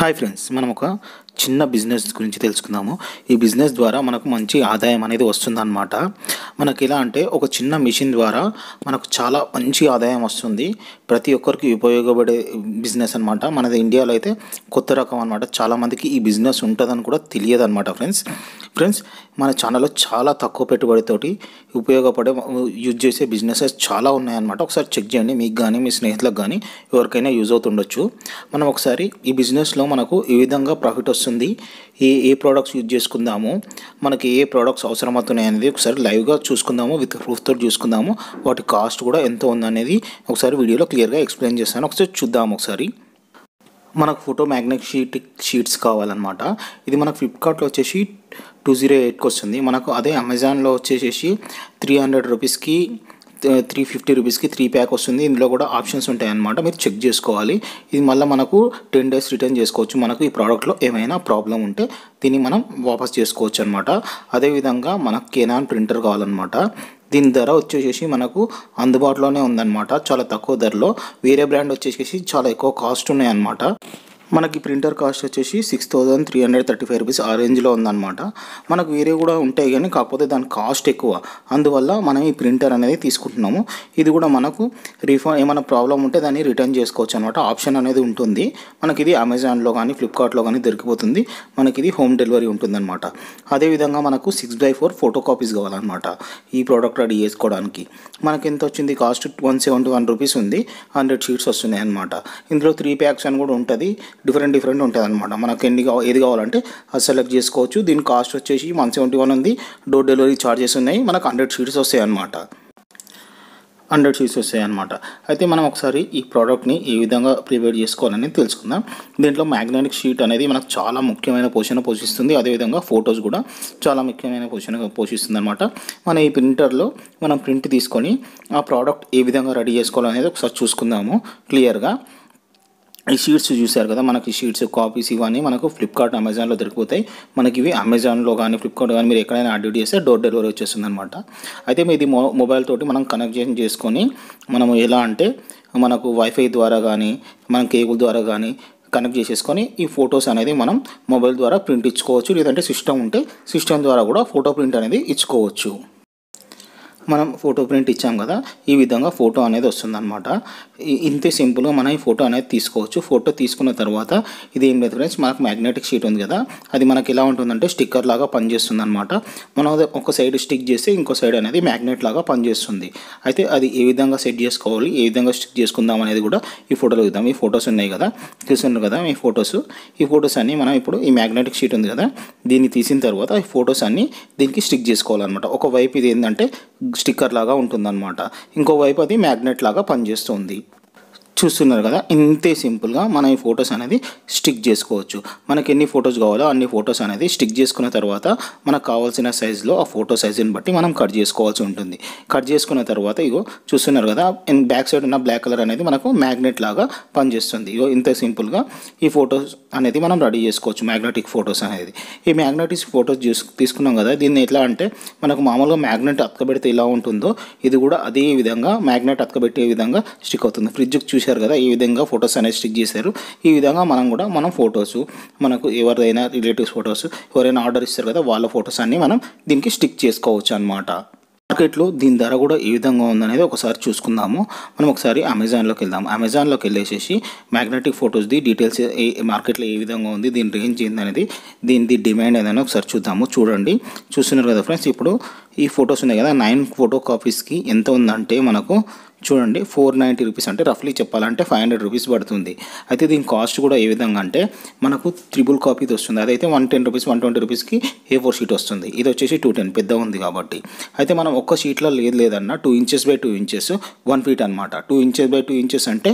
hi friends మనం ఒక చిన్న బిజినెస్ గురించి తెలుసుకుందాము ఈ బిజినెస్ ద్వారా మనకు మంచి ఆదాయం అనేది వస్తుందన్నమాట మనకి ఎలా అంటే ఒక చిన్న మిషన్ ద్వారా మనకు చాలా మంచి ఆదాయం వస్తుంది ప్రతి ఒక్కరికి ఉపయోగపడే బిజినెస్ అనమాట మనది ఇండియాలో అయితే కొత్త రకం అనమాట చాలామందికి ఈ బిజినెస్ ఉంటుందని కూడా తెలియదు అనమాట ఫ్రెండ్స్ ఫ్రెండ్స్ మన ఛానల్లో చాలా తక్కువ పెట్టుబడితోటి ఉపయోగపడే యూజ్ చేసే బిజినెసెస్ చాలా ఉన్నాయన్నమాట ఒకసారి చెక్ చేయండి మీకు కానీ మీ స్నేహితులకు కానీ ఎవరికైనా యూజ్ అవుతుండొచ్చు మనం ఒకసారి ఈ బిజినెస్లో మనకు ఈ విధంగా ప్రాఫిట్ వస్తుంది ఏ ఏ ప్రోడక్ట్స్ యూజ్ చేసుకుందాము మనకి ఏ ప్రోడక్ట్స్ అవసరమవుతున్నాయి అనేది ఒకసారి లైవ్గా చూసుకుందాము విత్ ప్రూఫ్తో చూసుకుందాము వాటి కాస్ట్ కూడా ఎంత ఉందనేది ఒకసారి వీడియోలో క్లియర్గా ఎక్స్ప్లెయిన్ చేస్తాను ఒకసారి చూద్దాము ఒకసారి మనకు ఫోటో మ్యాగ్నెట్ షీట్ షీట్స్ కావాలన్నమాట ఇది మనకు ఫ్లిప్కార్ట్లో వచ్చేసి టూ జీరో ఎయిట్కి వస్తుంది మనకు అదే అమెజాన్లో వచ్చేసేసి త్రీ హండ్రెడ్ రూపీస్కి త్రీ ఫిఫ్టీ రూపీస్కి త్రీ ప్యాక్ వస్తుంది ఇందులో కూడా ఆప్షన్స్ ఉంటాయన్నమాట మీరు చెక్ చేసుకోవాలి ఇది మళ్ళీ మనకు టెన్ డేస్ రిటర్న్ చేసుకోవచ్చు మనకు ఈ ప్రోడక్ట్లో ఏమైనా ప్రాబ్లం ఉంటే దీన్ని మనం వాపస్ చేసుకోవచ్చు అనమాట అదేవిధంగా మనకు కెనాన్ ప్రింటర్ కావాలన్నమాట దీని ధర వచ్చేసేసి మనకు అందుబాటులోనే ఉందన్నమాట చాలా తక్కువ ధరలో వేరే బ్రాండ్ వచ్చేసేసి చాలా ఎక్కువ కాస్ట్ ఉన్నాయన్నమాట మనకి ప్రింటర్ కాస్ట్ వచ్చేసి six thousand three hundred thirty five rupees ఆ రేంజ్లో ఉందన్నమాట మనకు వేరే కూడా ఉంటాయి కానీ కాకపోతే దాని కాస్ట్ ఎక్కువ అందువల్ల మనం ఈ ప్రింటర్ అనేది తీసుకుంటున్నాము ఇది కూడా మనకు రీఫండ్ ఏమైనా ప్రాబ్లం ఉంటే దాన్ని రిటర్న్ చేసుకోవచ్చు అనమాట ఆప్షన్ అనేది ఉంటుంది మనకి ఇది అమెజాన్లో కానీ ఫ్లిప్కార్ట్లో కానీ దొరికిపోతుంది మనకి ఇది హోమ్ డెలివరీ ఉంటుందన్నమాట అదేవిధంగా మనకు six by four photo copies కావాలన్నమాట ఈ ప్రోడక్ట్ రెడీ చేసుకోవడానికి మనకి ఎంత వచ్చింది cost one seventy one rupees ఉంది హండ్రెడ్ షీట్స్ వస్తున్నాయి అనమాట ఇందులో త్రీ ప్యాక్స్ అని కూడా ఉంటుంది డిఫరెంట్ డిఫరెంట్ ఉంటుంది అనమాట మనకు ఎన్ని ఏది కావాలంటే అది సెలెక్ట్ చేసుకోవచ్చు దీని కాస్ట్ వచ్చేసి వన్ సెవెంటీ వన్ ఉంది డోర్ డెలివరీ ఛార్జెస్ ఉన్నాయి మనకు హండ్రెడ్ షీట్స్ వస్తాయి అనమాట హండ్రెడ్ షీట్స్ వస్తాయి అనమాట అయితే మనం ఒకసారి ఈ ప్రోడక్ట్ని ఏ విధంగా ప్రిపేర్ చేసుకోవాలని తెలుసుకుందాం దీంట్లో మ్యాగ్నెటిక్ షీట్ అనేది మనకు చాలా ముఖ్యమైన పోషణ పోషిస్తుంది అదేవిధంగా ఫొటోస్ కూడా చాలా ముఖ్యమైన పోషణ పోషిస్తుంది అనమాట మన ఈ ప్రింటర్లో మనం ప్రింట్ తీసుకొని ఆ ప్రోడక్ట్ ఏ విధంగా రెడీ చేసుకోవాలనేది ఒకసారి చూసుకుందాము క్లియర్గా ఈ షీట్స్ చూశారు కదా మనకి షీట్స్ కాపీస్ ఇవన్నీ మనకు ఫ్లిప్కార్ట్ అమెజాన్లో దొరికిపోతాయి మనకి ఇవి అమెజాన్లో కానీ ఫ్లిప్కార్ట్ కానీ మీరు ఎక్కడైనా ఆర్డర్ చేస్తే డోర్ డెలివరీ వచ్చేస్తుంది అనమాట అయితే మీది మొ మొబైల్ తోటి మనం కనెక్ట్ చేసుకొని మనము ఎలా అంటే మనకు వైఫై ద్వారా కానీ మనం కేబుల్ ద్వారా కానీ కనెక్ట్ చేసేసుకొని ఈ ఫొటోస్ అనేది మనం మొబైల్ ద్వారా ప్రింట్ ఇచ్చుకోవచ్చు లేదంటే సిస్టమ్ ఉంటే సిస్టమ్ ద్వారా కూడా ఫోటో ప్రింట్ అనేది ఇచ్చుకోవచ్చు మనం ఫోటో ప్రింట్ ఇచ్చాం కదా ఈ విధంగా ఫోటో అనేది వస్తుందన్నమాట ఇంతే సింపుల్గా మనం ఈ ఫోటో అనేది తీసుకోవచ్చు ఫోటో తీసుకున్న తర్వాత ఇది ఏం లేదు ఫ్రెండ్స్ మనకు మ్యాగ్నెటిక్ షీట్ ఉంది కదా అది మనకి ఎలా ఉంటుందంటే స్టిక్కర్ లాగా పనిచేస్తుంది అనమాట మనం ఒక సైడ్ స్టిక్ చేస్తే ఇంకో సైడ్ అనేది మ్యాగ్నెట్ లాగా పనిచేస్తుంది అయితే అది ఏ విధంగా సెట్ చేసుకోవాలి ఏ విధంగా స్టిక్ చేసుకుందాం అనేది కూడా ఈ ఫోటోలో ఇద్దాం ఈ ఫొటోస్ ఉన్నాయి కదా తీసుకున్నారు కదా ఈ ఫొటోస్ ఈ ఫొటోస్ అన్నీ మనం ఇప్పుడు ఈ మ్యాగ్నెటిక్ షీట్ ఉంది కదా దీన్ని తీసిన తర్వాత ఈ ఫొటోస్ అన్నీ దీనికి స్టిక్ చేసుకోవాలన్నమాట ఒకవైపు ఇది ఏంటంటే స్టిక్కర్ లాగా ఉంటుందన్నమాట ఇంకోవైపు అది మ్యాగ్నెట్ లాగా పనిచేస్తుంది చూస్తున్నారు కదా ఇంతే సింపుల్గా మనం ఈ ఫొటోస్ అనేది స్టిక్ చేసుకోవచ్చు మనకి ఎన్ని ఫొటోస్ కావాలో అన్ని ఫొటోస్ అనేది స్టిక్ చేసుకున్న తర్వాత మనకు కావాల్సిన సైజులో ఆ ఫోటో సైజుని బట్టి మనం కట్ చేసుకోవాల్సి ఉంటుంది కట్ చేసుకున్న తర్వాత ఇగో చూస్తున్నారు కదా బ్యాక్ సైడ్ ఉన్న బ్లాక్ కలర్ అనేది మనకు మ్యాగ్నెట్ లాగా పనిచేస్తుంది ఇగో ఇంత సింపుల్గా ఈ ఫొటోస్ అనేది మనం రెడీ చేసుకోవచ్చు మ్యాగ్నెటిక్ ఫొటోస్ అనేది ఈ మ్యాగ్నెటిక్ ఫొటోస్ తీసుకున్నాం కదా దీన్ని ఎట్లా అంటే మనకు మామూలుగా మ్యాగ్నెట్ అతకబెడితే ఎలా ఉంటుందో ఇది కూడా అదే విధంగా మ్యాగ్నెట్ అతకబెట్టే విధంగా స్టిక్ అవుతుంది ఫ్రిడ్జ్కి చూసే చూశారు కదా ఈ విధంగా ఫొటోస్ అనేది స్టిక్ చేశారు ఈ విధంగా మనం కూడా మనం ఫొటోస్ మనకు ఎవరిదైనా రిలేటివ్స్ ఫొటోస్ ఎవరైనా ఆర్డర్ ఇస్తారు కదా వాళ్ళ ఫొటోస్ అన్నీ మనం దీనికి స్టిక్ చేసుకోవచ్చు అనమాట మార్కెట్లో దీని ధర కూడా ఏ విధంగా ఉందనేది ఒకసారి చూసుకుందాము మనం ఒకసారి అమెజాన్లోకి వెళ్దాం అమెజాన్లోకి వెళ్ళేసేసి మ్యాగ్నెటిక్ ఫొటోస్ది డీటెయిల్స్ ఏ మార్కెట్లో ఏ విధంగా ఉంది దీని రేంజ్ ఏందనేది దీనిది డిమాండ్ ఏదైనా ఒకసారి చూద్దాము చూడండి చూస్తున్నారు కదా ఫ్రెండ్స్ ఇప్పుడు ఈ ఫొటోస్ ఉన్నాయి కదా నైన్ ఫోటో కాపీస్కి ఎంత ఉందంటే మనకు చూడండి ఫోర్ నైంటీ రూపీస్ అంటే రఫ్లీ చెప్పాలంటే ఫైవ్ హండ్రెడ్ రూపీస్ పడుతుంది అయితే దీని కాస్ట్ కూడా ఏ విధంగా అంటే మనకు త్రిబుల్ కాపీది వస్తుంది అదైతే one ten rupees one twenty రూపీస్కి ఏ ఫోర్ షీట్ వస్తుంది ఇది వచ్చేసి టూ టెన్ పెద్ద ఉంది కాబట్టి అయితే మనం ఒక్క షీట్లో లేదు లేదన్న two inches by two inches one feet అనమాట two inches by two inches అంటే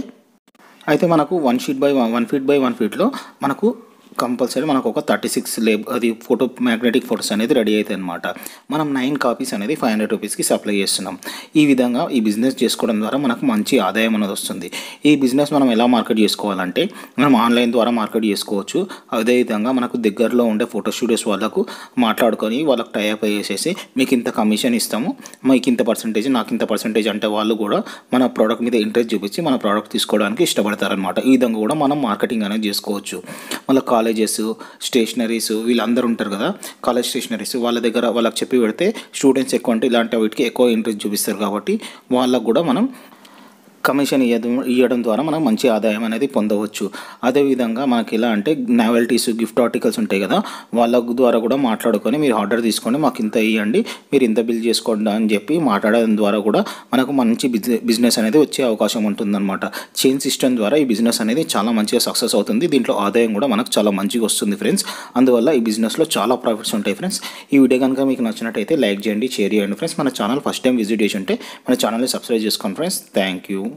అయితే మనకు one sheet by one feet by one ఫీట్లో మనకు కంపల్సరీ మనకు ఒక థర్టీ సిక్స్ లేబ్ అది ఫోటో మ్యాగ్నెటిక్ ఫోటోస్ అనేది రెడీ అవుతాయి అనమాట మనం నైన్ కాపీస్ అనేది ఫైవ్ హండ్రెడ్ రూపీస్కి సప్లై చేస్తున్నాం ఈ విధంగా ఈ బిజినెస్ చేసుకోవడం ద్వారా మనకు మంచి ఆదాయం అనేది వస్తుంది ఈ బిజినెస్ మనం ఎలా మార్కెట్ చేసుకోవాలంటే మనం ఆన్లైన్ ద్వారా మార్కెట్ చేసుకోవచ్చు అదేవిధంగా మనకు దగ్గరలో ఉండే ఫోటో స్టూడియోస్ వాళ్ళకు మాట్లాడుకొని వాళ్ళకు టైఅప్ చేసేసి మీకు ఇంత కమిషన్ ఇస్తాము మీకు ఇంత పర్సంటేజ్ నాకు ఇంత పర్సంటేజ్ అంటే వాళ్ళు కూడా మన ప్రోడక్ట్ మీద ఇంట్రెస్ట్ చూపించి మన ప్రోడక్ట్ తీసుకోవడానికి ఇష్టపడతారనమాట ఈ విధంగా కూడా మనం మార్కెటింగ్ అనేది చేసుకోవచ్చు మళ్ళీ కాల్ కాలేజెస్ స్టేషనరీస్ వీళ్ళందరూ ఉంటారు కదా కాలేజ్ స్టేషనరీస్ వాళ్ళ దగ్గర వాళ్ళకి చెప్పి పెడితే స్టూడెంట్స్ ఎక్కువ అంటే ఇలాంటి వాటికి ఎక్కువ ఇంట్రెస్ట్ చూపిస్తారు కాబట్టి వాళ్ళకు కూడా మనం కమిషన్ ఇవ్వడం ద్వారా మనం మంచి ఆదాయం అనేది పొందవచ్చు అదేవిధంగా మనకి ఎలా అంటే నావెల్టీస్ గిఫ్ట్ ఆర్టికల్స్ ఉంటాయి కదా వాళ్ళ ద్వారా కూడా మాట్లాడుకొని మీరు ఆర్డర్ తీసుకోండి మాకు ఇంత ఇవ్వండి మీరు ఇంత బిల్ చేసుకోండి అని చెప్పి మాట్లాడడం ద్వారా కూడా మనకు మంచి బిజినెస్ అనేది వచ్చే అవకాశం ఉంటుందన్నమాట చైన్ సిస్టమ్ ద్వారా ఈ బిజినెస్ అనేది చాలా మంచిగా సక్సెస్ అవుతుంది దీంట్లో ఆదాయం కూడా మనకు చాలా మంచిగా వస్తుంది ఫ్రెండ్స్ అందువల్ల ఈ బిజినెస్లో చాలా ప్రాఫిట్స్ ఉంటాయి ఫ్రెండ్స్ ఈ వీడియో కనుక మీకు నచ్చినట్టయితే లైక్ చేయండి షేర్ చేయండి ఫ్రెండ్స్ మన ఛానల్ ఫస్ట్ టైం విజిట్ చేసి ఉంటే మన ఛానల్ని సబ్స్క్రైబ్ చేసుకోండి ఫ్రెండ్స్ థ్యాంక్ యూ